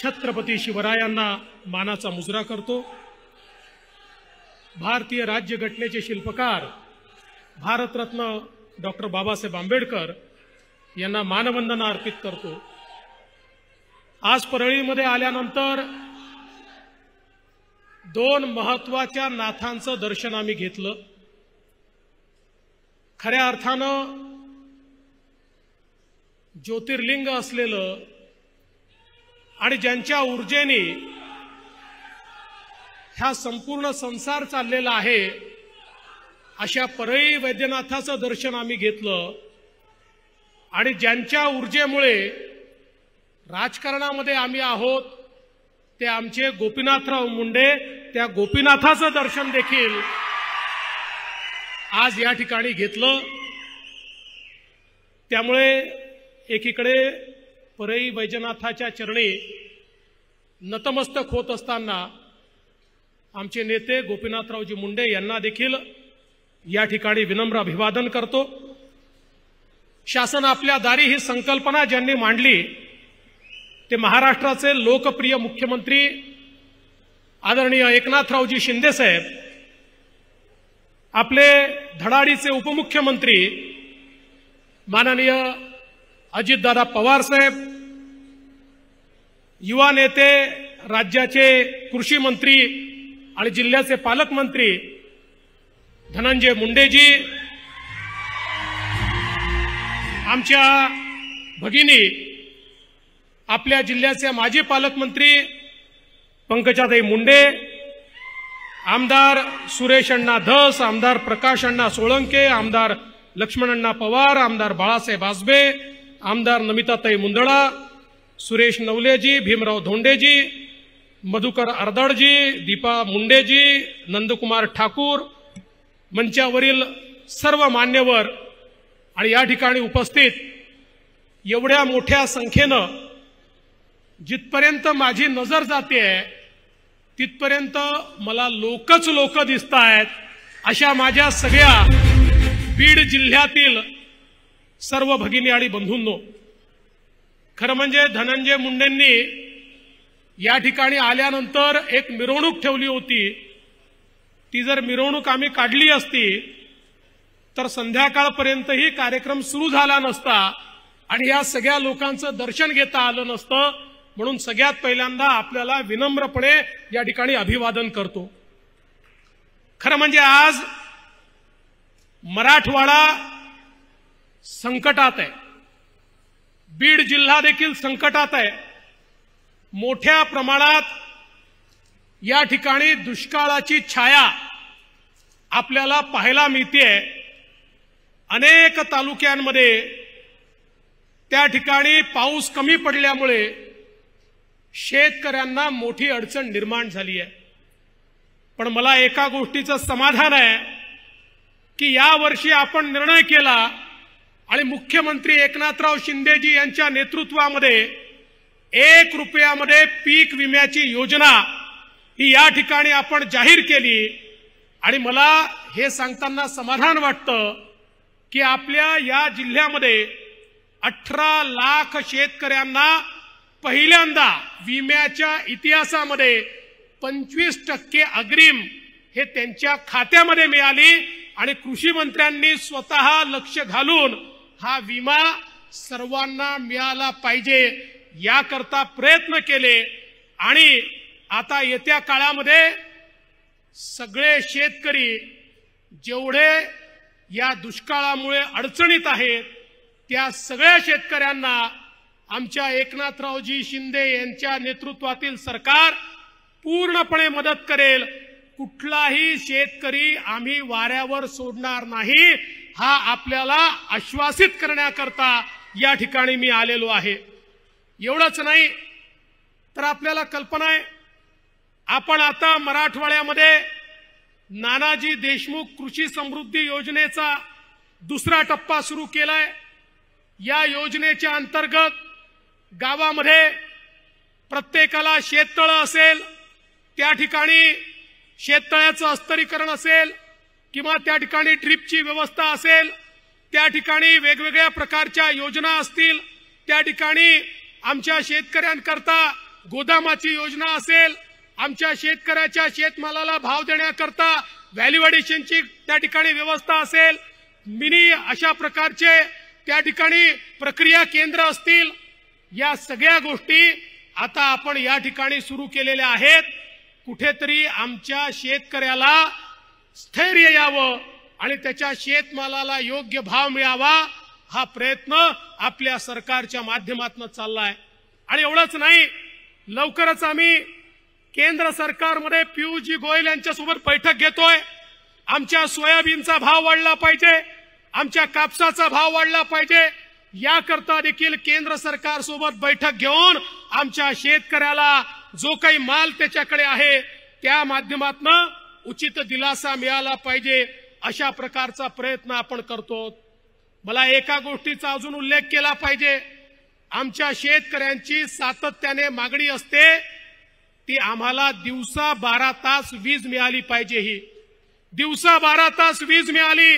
छत्रपती शिवरायांना मानाचा मुजरा करतो भारतीय राज्य घटनेचे शिल्पकार भारतरत्न डॉक्टर बाबासाहेब आंबेडकर यांना मानवंदना अर्पित करतो आज परळीमध्ये आल्यानंतर दोन महत्वाच्या नाथांचं दर्शन आम्ही घेतलं खऱ्या अर्थानं ज्योतिर्लिंग असलेलं आणि ज्यांच्या ऊर्जेने हा संपूर्ण संसार चाललेला आहे अशा परळी वैद्यनाथाचं दर्शन आम्ही घेतलं आणि ज्यांच्या ऊर्जेमुळे राजकारणामध्ये आम्ही आहोत ते आमचे गोपीनाथराव मुंडे त्या गोपीनाथाचं दर्शन देखील आज या ठिकाणी घेतलं त्यामुळे एकीकडे परई वैजनाथाच्या चरणी नतमस्तक होत असताना आमचे नेते गोपीनाथरावजी मुंडे यांना देखील या ठिकाणी विनम्र अभिवादन करतो शासन आपल्या दारी ही संकल्पना ज्यांनी मांडली ते महाराष्ट्राचे लोकप्रिय मुख्यमंत्री आदरणीय एकनाथरावजी शिंदेसाहेब आपले धडाडीचे उपमुख्यमंत्री माननीय अजितदादा पवार साहेब युवा नेते राज्याचे कृषी मंत्री आणि जिल्ह्याचे पालकमंत्री धनंजय मुंडेजी आमच्या भगिनी आपल्या जिल्ह्याचे माजी पालकमंत्री पंकजाताई मुंडे आमदार सुरेश अण्णा धस आमदार प्रकाश अण्णा सोळंके आमदार लक्ष्मण अण्णा पवार आमदार बाळासाहेब आसबे आमदार नमिताताई मुंदळा सुरेश नवलेजी भीमराव धोंडेजी मधुकर अर्दडजी दीपा मुंडेजी नंदकुमार ठाकूर मंचावरील सर्व मान्यवर आणि या ठिकाणी उपस्थित एवढ्या मोठ्या संख्येनं जिथपर्यंत माझी नजर जाते तिथपर्यंत मला लोकच लोक दिसत आहेत अशा माझ्या सगळ्या बीड जिल्ह्यातील सर्व भगिनी आणि बंधूंनो खरं म्हणजे धनंजय मुंडेंनी या ठिकाणी आल्यानंतर एक मिरवणूक ठेवली होती ती जर मिरवणूक आम्ही काढली असती तर संध्याकाळपर्यंतही कार्यक्रम सुरू झाला नसता आणि या सगळ्या लोकांचं दर्शन घेता आलं नसतं म्हणून सगळ्यात पहिल्यांदा आपल्याला विनम्रपणे या ठिकाणी अभिवादन करतो खरं म्हणजे आज मराठवाडा संकटात आहे बीड जिल्हा देखील संकटात आहे मोठ्या प्रमाणात या ठिकाणी दुष्काळाची छाया आपल्याला पाहायला मिळते अनेक तालुक्यांमध्ये त्या ठिकाणी पाऊस कमी पडल्यामुळे शेतकऱ्यांना मोठी अडचण निर्माण झाली आहे पण मला एका गोष्टीचं समाधान आहे की या वर्षी आपण निर्णय केला आणि मुख्यमंत्री एकनाथराव शिंदेजी यांच्या नेतृत्वामध्ये एक रुपयामध्ये पीक विम्याची योजना ही या ठिकाणी आपण जाहीर केली आणि मला हे सांगताना समाधान वाटतं की आपल्या या जिल्ह्यामध्ये अठरा लाख शेतकऱ्यांना पहिल्यांदा विम्याच्या इतिहासामध्ये पंचवीस टक्के अग्रिम हे त्यांच्या खात्यामध्ये मिळाली आणि कृषी मंत्र्यांनी स्वतः लक्ष घालून हा विमा सर्वांना मिळाला पाहिजे याकरता प्रयत्न केले आणि आता येत्या काळामध्ये सगळे शेतकरी जेवढे या दुष्काळामुळे अडचणीत आहेत त्या सगळ्या शेतकऱ्यांना आमच्या एकनाथरावजी शिंदे यांच्या नेतृत्वातील सरकार पूर्णपणे मदत करेल कुठलाही शेतकरी आम्ही वाऱ्यावर सोडणार नाही हा आपल्याला आश्वासित करण्याकरता या ठिकाणी मी आलेलो आहे एवढंच नाही तर आपल्याला कल्पना आहे आपण आता मराठवाड्यामध्ये नानाजी देशमुख कृषी समृद्धी योजनेचा दुसरा टप्पा सुरू केलाय या योजनेच्या अंतर्गत गावामध्ये प्रत्येकाला शेततळं असेल त्या ठिकाणी शेततळ्याचं अस्तरीकरण असेल किंवा त्या ठिकाणी ड्रीपची व्यवस्था असेल त्या ठिकाणी वेगवेगळ्या प्रकारच्या योजना असतील त्या ठिकाणी आमच्या शेतकऱ्यांकरता गोदामाची योजना असेल आमच्या शेतकऱ्याच्या शेतमालाला भाव देण्याकरता एडिशनची त्या ठिकाणी व्यवस्था असेल मिनी अशा प्रकारचे त्या ठिकाणी प्रक्रिया केंद्र असतील या सगळ्या गोष्टी आता आपण या ठिकाणी सुरू केलेल्या आहेत कुठेतरी आमच्या शेतकऱ्याला स्थैर्य यावं आणि त्याच्या शेतमालाला योग्य भाव मिळावा हा प्रयत्न आपल्या सरकारच्या माध्यमातून चाललाय आणि एवढंच नाही लवकरच आम्ही केंद्र सरकारमध्ये पियुषजी गोयल यांच्यासोबत बैठक घेतोय आमच्या सोयाबीनचा भाव वाढला पाहिजे आमच्या कापसाचा भाव वाढला पाहिजे याकरता देखील केंद्र सरकार सोबत बैठक घेऊन आमच्या शेतकऱ्याला जो काही माल त्याच्याकडे आहे त्या माध्यमातून उचित दिलासा मिळाला पाहिजे अशा प्रकारचा प्रयत्न आपण करतो मला एका गोष्टीचा अजून उल्लेख केला पाहिजे आमच्या शेतकऱ्यांची सातत्याने मागणी असते ती आम्हाला दिवसा बारा तास वीज मिळाली पाहिजे ही दिवसा बारा तास वीज मिळाली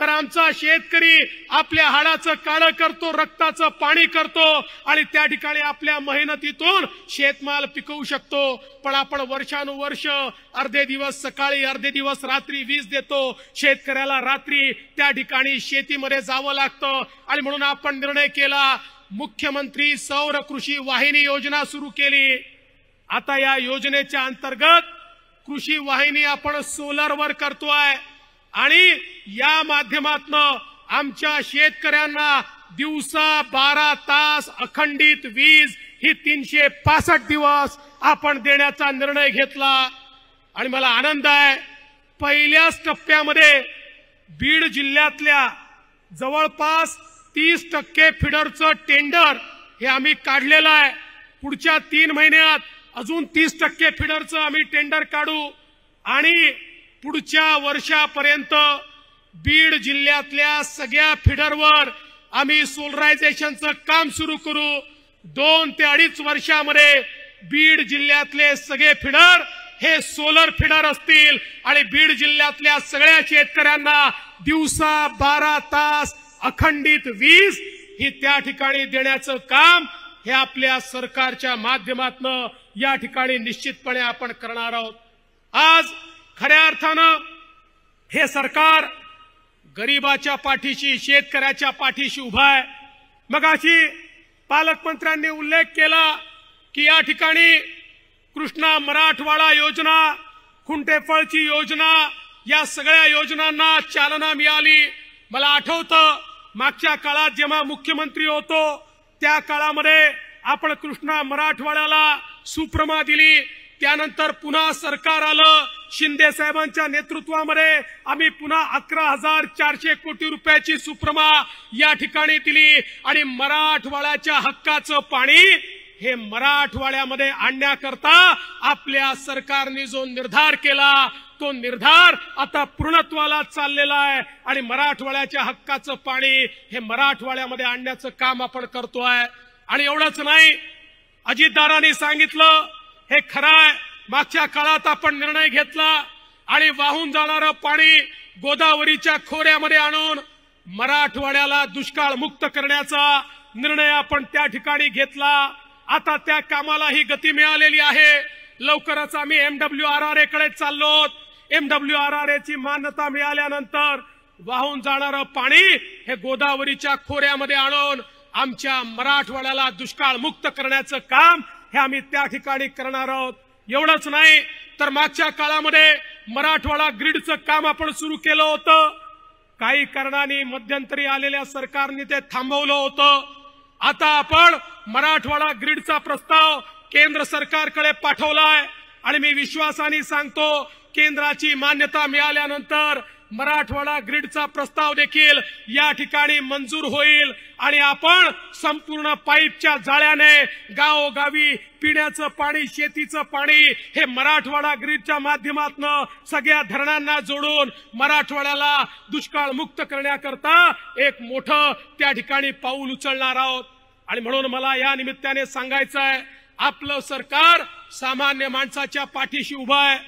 तर आमचा शेतकरी आपल्या हाडाचं काळं करतो रक्ताचं पाणी करतो आणि त्या ठिकाणी आपल्या मेहनतीतून शेतमाल पिकवू शकतो पण आपण वर्षानुवर्ष अर्धे दिवस सकाळी अर्धे दिवस रात्री वीज देतो शेतकऱ्याला रात्री त्या ठिकाणी शेतीमध्ये जावं लागतं आणि म्हणून आपण निर्णय केला मुख्यमंत्री सौर कृषी वाहिनी योजना सुरू केली आता या योजनेच्या अंतर्गत कृषी वाहिनी आपण सोलरवर करतोय आणि या माध्यमातनं आमच्या शेतकऱ्यांना दिवसा बारा तास अखंडित वीज ही तीनशे पासष्ट दिवस आपण देण्याचा निर्णय घेतला आणि मला आनंद आहे पहिल्याच टप्प्यामध्ये बीड जिल्ह्यातल्या जवळपास तीस टक्के फिडरचं टेंडर हे आम्ही काढलेलं आहे पुढच्या तीन महिन्यात अजून तीस टक्के फिडरचं आम्ही टेंडर काढू आणि पुढच्या वर्षापर्यंत बीड जिल्ह्यातल्या सगळ्या फिडरवर आम्ही सोलरायझेशनचं काम सुरू करू दोन ते अडीच वर्षामध्ये बीड जिल्ह्यातले सगळे फिडर हे सोलर फिडर असतील आणि बीड जिल्ह्यातल्या सगळ्या शेतकऱ्यांना दिवसा बारा तास अखंडित वीज ही त्या ठिकाणी देण्याचं काम हे आपल्या सरकारच्या माध्यमातून या ठिकाणी निश्चितपणे आपण करणार आहोत आज खऱ्या अर्थानं हे सरकार गरीबाच्या पाठीशी शेतकऱ्याच्या पाठीशी उभा आहे मग अशी पालकमंत्र्यांनी उल्लेख केला की या ठिकाणी कृष्णा मराठवाडा योजना खुंटेफळची योजना या सगळ्या योजनांना चालना मिळाली मला आठवतं मागच्या काळात जेव्हा मुख्यमंत्री होतो त्या काळामध्ये आपण कृष्णा मराठवाड्याला सुप्रमा दिली त्यानंतर पुन्हा सरकार आलं शिंदे साहेबांच्या नेतृत्वामध्ये आम्ही पुन्हा अकरा हजार चारशे कोटी रुपयाची सुप्रमा या ठिकाणी दिली आणि मराठवाड्याच्या हक्काचं पाणी हे मराठवाड्यामध्ये आणण्याकरता आपल्या सरकारने जो निर्धार केला तो निर्धार आता पूर्णत्वाला चाललेला आहे आणि मराठवाड्याच्या हक्काचं पाणी हे मराठवाड्यामध्ये आणण्याचं काम आपण करतोय आणि एवढंच नाही अजितदारांनी सांगितलं हे खरं आहे मागच्या काळात आपण निर्णय घेतला आणि वाहून जाणारं पाणी गोदावरीच्या खोऱ्यामध्ये आणून मराठवाड्याला दुष्काळ मुक्त करण्याचा निर्णय आपण त्या ठिकाणी घेतला आता त्या कामाला ही गती मिळालेली आहे लवकरच आम्ही एमडब्ल्यू आर आर कडे चाललो एमडब्ल्यू आर आर एची मान्यता मिळाल्यानंतर वाहून जाणारं पाणी हे गोदावरीच्या खोऱ्यामध्ये आणून आमच्या मराठवाड्याला दुष्काळ मुक्त करण्याचं काम हे आम्ही त्या ठिकाणी करणार आहोत एवढंच नाही तर मागच्या काळामध्ये मराठवाडा ग्रीडचं काम आपण सुरू केलं होतं काही कारणाने मध्यंतरी आलेल्या सरकारने ते थांबवलं होतं आता आपण मराठवाडा ग्रीडचा प्रस्ताव केंद्र सरकारकडे पाठवलाय आणि मी विश्वासाने सांगतो केंद्राची मान्यता मिळाल्यानंतर मराठवाडा ग्रीडचा प्रस्ताव देखील या ठिकाणी मंजूर होईल आणि आपण संपूर्ण पाईपच्या जाळ्याने गावोगावी पिण्याचं पाणी शेतीचं पाणी हे मराठवाडा ग्रीडच्या माध्यमातून सगळ्या धरणांना जोडून मराठवाड्याला दुष्काळ मुक्त करण्याकरता एक मोठं त्या ठिकाणी पाऊल उचलणार आहोत आणि म्हणून मला या निमित्ताने सांगायचंय आपलं सरकार सामान्य माणसाच्या पाठीशी उभं आहे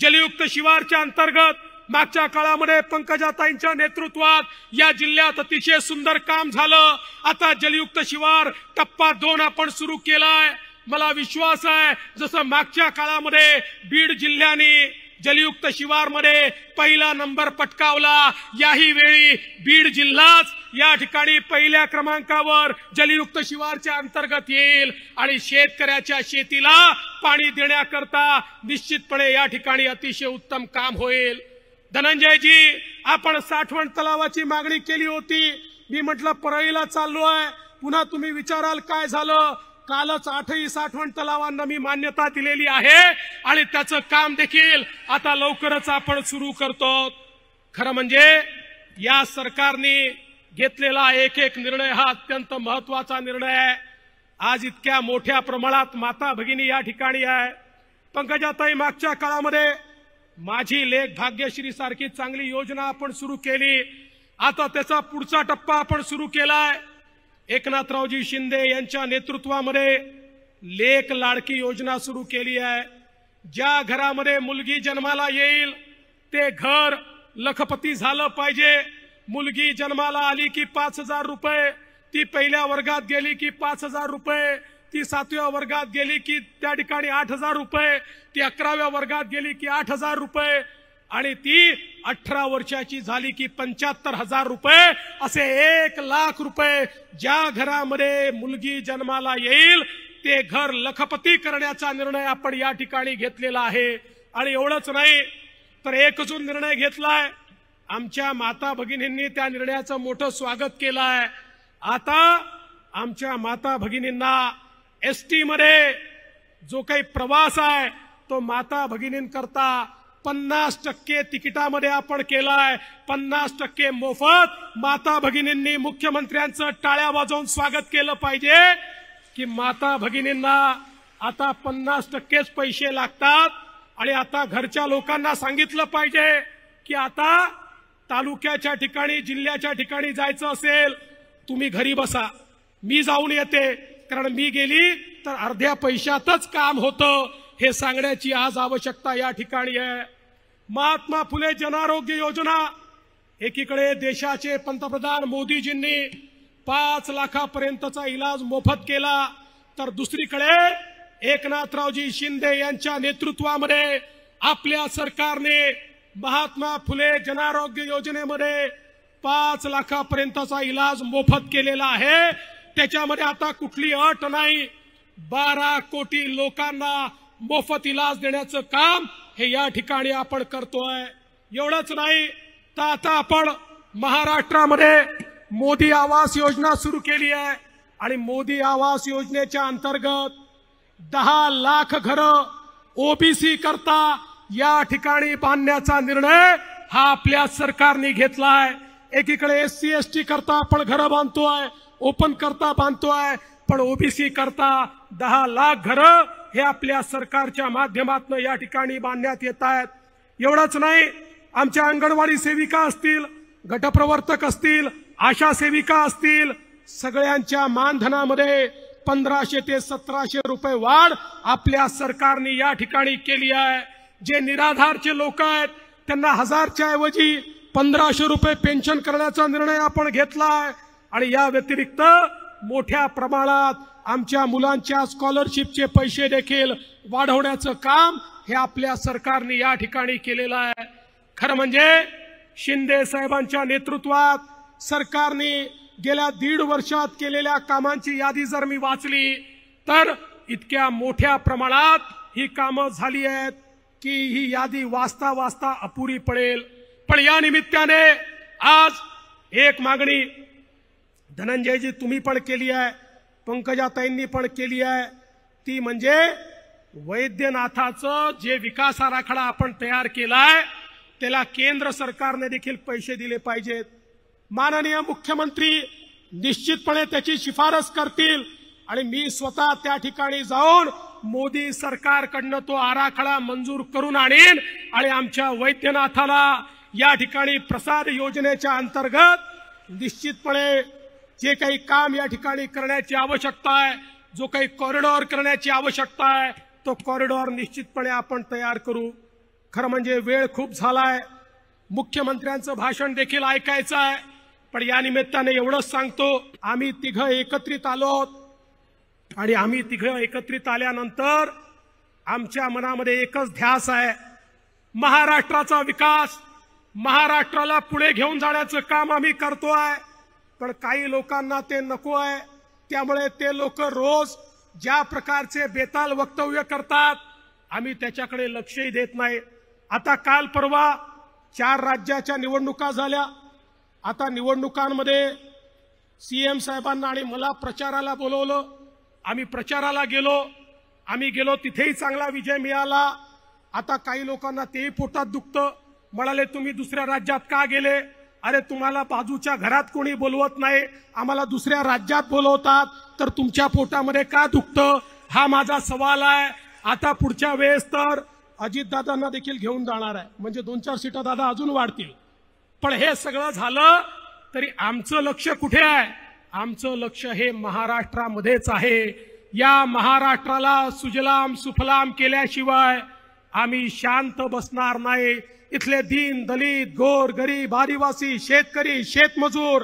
जलयुक्त शिवारच्या अंतर्गत मागच्या काळामध्ये पंकजाताईंच्या नेतृत्वात या जिल्ह्यात अतिशय सुंदर काम झालं आता जलयुक्त शिवार टप्पा दोन आपण सुरू केलाय मला विश्वास आहे जसं मागच्या काळामध्ये बीड जिल्ह्याने जलयुक्त मध्ये पहिला नंबर पटकावला याही वेळी बीड जिल्हाच या ठिकाणी पहिल्या क्रमांकावर जलयुक्त शिवारच्या अंतर्गत येईल आणि शेतकऱ्याच्या शेतीला पाणी देण्याकरता निश्चितपणे या ठिकाणी अतिशय उत्तम काम होईल धनंजयजी आपण साठवण तलावाची मागणी केली होती मी म्हटलं परळीला चाललो आहे पुन्हा तुम्ही विचाराल काय झालं कालच आठही साठवण तलावांना मी मान्यता दिलेली आहे आणि त्याचं काम देखील आता लवकरच आपण सुरू करतो खरं म्हणजे या सरकारने घेतलेला एक एक निर्णय हा अत्यंत महत्वाचा निर्णय आहे आज इतक्या मोठ्या प्रमाणात माता भगिनी या ठिकाणी आहे पंकजाताई मागच्या काळामध्ये माझी लेख भाग्यश्री सारखी चांगली योजना आपण सुरू केली आता त्याचा पुढचा टप्पा आपण सुरू केलाय एकनाथरावजी शिंदे यांच्या नेतृत्वामध्ये लेख लाडकी योजना सुरू केली आहे ज्या घरामध्ये मुलगी जन्माला येईल ते घर लखपती झालं पाहिजे मुलगी जन्माला आली की पाच हजार रुपये ती पहिल्या वर्गात गेली की पाच हजार रुपये ती सातव्या वर्गात गेली की त्या ठिकाणी आठ हजार रुपये ती अकराव्या वर्गात गेली की आठ हजार रुपये आणि ती अठरा वर्षाची झाली की पंच्याहत्तर हजार रुपये असे एक लाख रुपये ज्या घरामध्ये मुलगी जन्माला येईल ते घर लखपती करण्याचा निर्णय आपण या ठिकाणी घेतलेला आहे आणि एवढंच नाही तर एक अजून निर्णय घेतलाय आमच्या माता भगिनींनी त्या निर्णयाचं मोठं स्वागत केलं आहे आता आमच्या माता भगिनींना एसटी मध्ये जो काही प्रवास आहे तो माता करता पन्नास टक्के तिकिटामध्ये आपण केलाय पन्नास टक्के मोफत माता भगिनींनी मुख्यमंत्र्यांचं टाळ्या वाजवून स्वागत केलं पाहिजे की माता भगिनींना आता पन्नास टक्केच पैसे लागतात आणि आता घरच्या लोकांना सांगितलं पाहिजे की आता तालुक्याच्या ठिकाणी जिल्ह्याच्या ठिकाणी जायचं असेल तुम्ही घरी बसा मी जाऊन येते कारण मी गेली तर अर्ध्या पैशातच काम होतं हे सांगण्याची आज आवश्यकता या ठिकाणी आहे महात्मा फुले जनारोग्य योजना एकीकडे देशाचे पंतप्रधान मोदीजींनी पाच लाखापर्यंतचा इलाज मोफत केला तर दुसरीकडे एकनाथरावजी शिंदे यांच्या नेतृत्वामध्ये आपल्या सरकारने महात्मा फुले जनारोग्य योजनेमध्ये पाच लाखापर्यंतचा इलाज मोफत केलेला आहे त्याच्यामध्ये आता कुठली अट नाही बारा कोटी लोकांना मोफत इलाज देण्याचं काम हे या ठिकाणी आपण करतोय एवढंच नाही तर आता आपण महाराष्ट्रामध्ये मोदी आवास योजना सुरू केली आहे आणि मोदी आवास योजनेच्या अंतर्गत दहा लाख घरं ओबीसी करता या ठिकाणी बांधण्याचा निर्णय हा आपल्या सरकारने घेतला आहे एकीकडे एस सी एस टी करता आपण घरं बांधतोय ओपन करता बांधतोय पण ओबीसी करता दहा लाख घरं हे आपल्या सरकारच्या माध्यमातून या ठिकाणी बांधण्यात येत आहेत एवढंच नाही आमच्या अंगणवाडी सेविका असतील गटप्रवर्तक असतील आशा सेविका असतील सगळ्यांच्या मानधनामध्ये पंधराशे ते सतराशे रुपये वाढ आपल्या सरकारने या ठिकाणी केली आहे जे निराधारचे लोक आहेत त्यांना हजारच्या ऐवजी पंधराशे रुपये पेन्शन करण्याचा निर्णय आपण घेतला आहे आणि या व्यतिरिक्त मोठ्या प्रमाणात आमच्या मुलांच्या स्कॉलरशिपचे पैसे देखील वाढवण्याचं काम हे आपल्या सरकारने या ठिकाणी केलेलं आहे खरं म्हणजे शिंदे साहेबांच्या नेतृत्वात सरकारने गेल्या दीड वर्षात केलेल्या कामांची यादी जर मी वाचली तर इतक्या मोठ्या प्रमाणात ही कामं झाली आहेत की ही यादी वाचता वाचता अपुरी पडेल पण या निमित्ताने आज एक मागणी धनंजयजी तुम्ही पण केली आहे पंकजाताईंनी पण केली आहे ती म्हणजे वैद्यनाथाचं जे विकास आराखडा आपण तयार केलाय त्याला केंद्र सरकारने देखील पैसे दिले पाहिजेत माननीय मुख्यमंत्री निश्चितपणे त्याची शिफारस करतील आणि मी स्वतः त्या ठिकाणी जाऊन मोदी सरकारकडनं तो आराखडा मंजूर करून आणेन आणि आमच्या वैद्यनाथाला या ठिकाणी प्रसाद योजनेच्या अंतर्गत निश्चितपणे जे काही काम या ठिकाणी करण्याची आवश्यकता आहे जो काही कॉरिडॉर करण्याची आवश्यकता आहे तो कॉरिडॉर निश्चितपणे आपण तयार करू खरं म्हणजे वेळ खूप झालाय मुख्यमंत्र्यांचं भाषण देखील ऐकायचं आहे पण या निमित्ताने एवढंच सांगतो आम्ही तिघं एकत्रित आलो आहोत आणि आम्ही तिघं एकत्रित आल्यानंतर आमच्या मनामध्ये एकच ध्यास आहे महाराष्ट्राचा विकास महाराष्ट्राला पुढे घेऊन जाण्याचं काम आम्ही करतो आहे पण काही लोकांना ते नको आहे त्यामुळे ते लोक रोज ज्या प्रकारचे बेताल वक्तव्य करतात आम्ही त्याच्याकडे लक्षही देत नाही आता काल परवा चार राज्याच्या निवडणुका झाल्या आता निवडणुकांमध्ये सीएम साहेबांना आणि मला प्रचाराला बोलवलं आम्ही प्रचाराला गेलो आम्ही गेलो तिथेही चांगला विजय मिळाला आता काही लोकांना तेही पोटात दुखतं म्हणाले तुम्ही दुसऱ्या राज्यात का गेले अरे तुम्हाला बाजूच्या घरात कोणी बोलवत नाही आम्हाला दुसऱ्या राज्यात बोलवतात तर तुमच्या पोटामध्ये का दुखतं हा माझा सवाल आहे आता पुढच्या वेळेस तर अजितदादांना देखील घेऊन जाणार आहे म्हणजे दोन चार सीटा दादा अजून वाढतील पण हे सगळं झालं तरी आमचं लक्ष कुठे आहे आमचं लक्ष हे महाराष्ट्रामध्येच आहे या महाराष्ट्राला सुजलाम सुफलाम केल्याशिवाय आम्ही शांत बसणार नाही इथले दीन दलित गोर गरीब आदिवासी शेतकरी शेतमजूर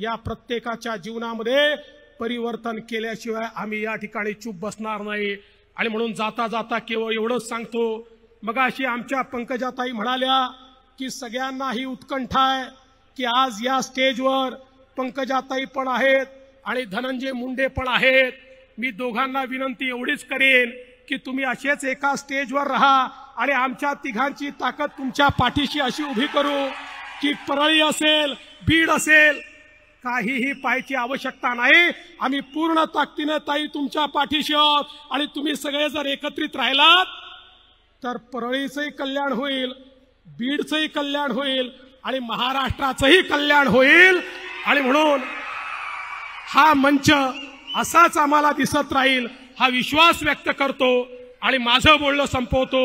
या प्रत्येकाच्या जीवनामध्ये परिवर्तन केल्याशिवाय आम्ही या ठिकाणी चूप बसणार नाही आणि म्हणून जाता जाता केवळ एवढंच सांगतो मग अशी आमच्या पंकजाताई म्हणाल्या की सगळ्यांना ही उत्कंठा आहे की आज या स्टेजवर पंकजाताई पण आहेत आणि धनंजय मुंडे पण आहेत मी दोघांना विनंती एवढीच करेन की तुम्ही असेच एका स्टेजवर राहा आणि आमच्या तिघांची ताकद तुमच्या पाठीशी अशी उभी करू की परळी असेल बीड असेल काहीही पाहायची आवश्यकता नाही आम्ही पूर्ण ताकदीनं ताई तुमच्या पाठीशी आहोत आणि तुम्ही सगळे जर एकत्रित राहिलात तर परळीचंही कल्याण होईल बीडचंही कल्याण होईल आणि महाराष्ट्राचंही कल्याण होईल आणि म्हणून हा मंच असाच आम्हाला दिसत राहील हा विश्वास व्यक्त करतो आणि माझं बोलणं संपवतो